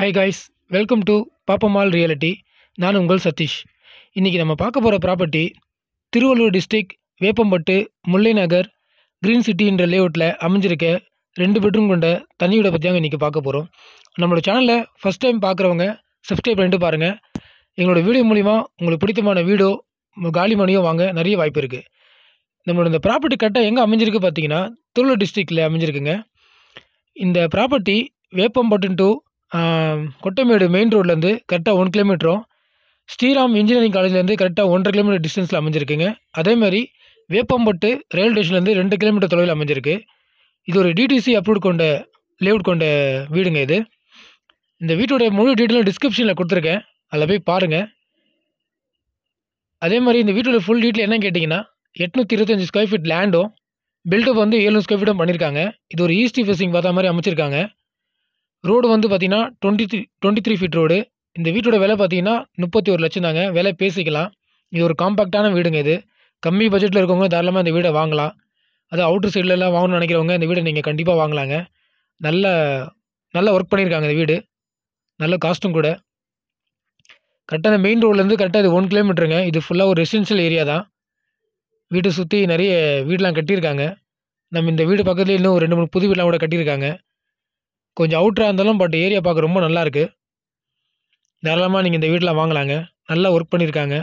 hi guys welcome to பாப்பமால் reality நான் உங்கள் சதீஷ் இன்றைக்கி நம்ம பார்க்க போகிற property Tiruvallur district Veppampattu Mullai Nagar green சிட்டின்ற லேஅவுட்டில் அமைஞ்சிருக்க ரெண்டு பெட்ரூம் கொண்ட தண்ணியோட பற்றி அங்கே இன்றைக்கி பார்க்க போகிறோம் நம்மளோட சேனலில் ஃபஸ்ட் டைம் பார்க்குறவங்க சப்ஸ்கிரைப் பண்ணிட்டு பாருங்கள் எங்களோட வீடியோ மூலிமா உங்களுக்கு பிடித்தமான வீடோ காலி மணியோ வாங்க நிறைய வாய்ப்பு இருக்குது நம்மளோட இந்த ப்ராப்பர்ட்டி கட்டை எங்கே அமைஞ்சிருக்கு பார்த்தீங்கன்னா திருவள்ளூர் டிஸ்ட்ரிக்டில் அமைஞ்சிருக்குங்க இந்த property Veppampattu to Kottamedu main ரோட்லேருந்து கரெக்டாக ஒன் கிலோமீட்டரும் ஸ்ரீராம் இன்ஜினியரிங் காலேஜ்லேருந்து கரெக்டாக ஒன்றரை கிலோமீட்டர் டிஸ்டன்ஸில் அமைஞ்சிருக்குங்க அதேமாதிரி வேப்பம்பட்டு ரயில் ஸ்டேஷன்லேருந்து ரெண்டு கிலோமீட்டர் தொலைவில் அமைஞ்சிருக்கு இது ஒரு டிடிசி அப்ரூவ் கொண்ட லேவுட் கொண்ட வீடுங்க இது இந்த வீட்டுடைய முழு டீட்டெயிலும் டிஸ்கிரிப்ஷனில் கொடுத்துருக்கேன் அதில் போய் பாருங்கள் அதே மாதிரி இந்த வீட்டோட ஃபுல் டீட்டெயில் என்னன்னு கேட்டிங்கன்னா எட்நூற்றி இருபத்தஞ்சி ஸ்கொயர் ஃபீட் லேண்டும் பில்டப் வந்து ஏழு ஸ்கொயர் ஃபீட்டும் பண்ணியிருக்காங்க இது ஒரு ஈஸ்டி ஃபேஸிங் பார்த்தா மாதிரி அமைச்சிருக்காங்க ரோடு வந்து பார்த்தீங்கன்னா twenty three twenty three feet road இந்த வீட்டோட விலை பார்த்தீங்கன்னா முப்பத்தி ஒரு லட்சம் தாங்க விலை பேசிக்கலாம் இது ஒரு காம்பாக்டான வீடுங்க இது கம்மி பட்ஜெட்டில் இருக்கவங்க தாராளமாக இந்த வீடை வாங்கலாம் அது அவுட்ரு சைட்லலாம் வாங்கணும்னு நினைக்கிறவங்க இந்த வீடை நீங்கள் கண்டிப்பாக வாங்கலாங்க நல்ல நல்லா ஒர்க் பண்ணியிருக்காங்க இந்த வீடு நல்ல காஸ்ட்டும் கூட கரெக்டாக இந்த மெயின் ரோட்லேருந்து கரெக்டாக இது ஒன் கிலோமீட்டருங்க இது ஃபுல்லாக ஒரு ரெசிடென்ஷியல் ஏரியா தான் வீட்டை சுற்றி நிறைய வீடெலாம் கட்டியிருக்காங்க நம்ம இந்த வீடு பக்கத்துலேயே இன்னும் ரெண்டு மூணு புது வீடெலாம் கூட கட்டியிருக்காங்க கொஞ்சம் அவுட்டராக இருந்தாலும் பட் ஏரியா பார்க்க ரொம்ப நல்லாயிருக்கு தாராளமாக நீங்கள் இந்த வீட்டில் வாங்கலாங்க நல்லா ஒர்க் பண்ணியிருக்காங்க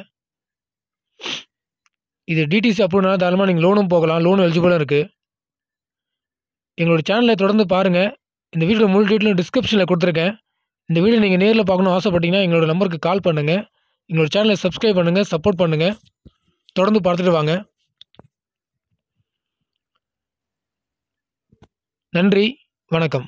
இது டிடிசி அப்ரூவ்னால தாராளமாக நீங்கள் லோனும் போகலாம் லோனும் எலிஜிபிளாக இருக்குது எங்களோட சேனலை தொடர்ந்து பாருங்கள் இந்த வீட்டில் முழு டீட்டெயிலும் டிஸ்கிரிப்ஷனில் கொடுத்துருக்கேன் இந்த வீடியோ நீங்கள் நேரில் பார்க்கணும் ஆசைப்பட்டீங்கன்னா எங்களோட நம்பருக்கு கால் பண்ணுங்கள் எங்களோட சேனலை சப்ஸ்கிரைப் பண்ணுங்கள் சப்போர்ட் பண்ணுங்கள் தொடர்ந்து பார்த்துட்டு வாங்க நன்றி வணக்கம்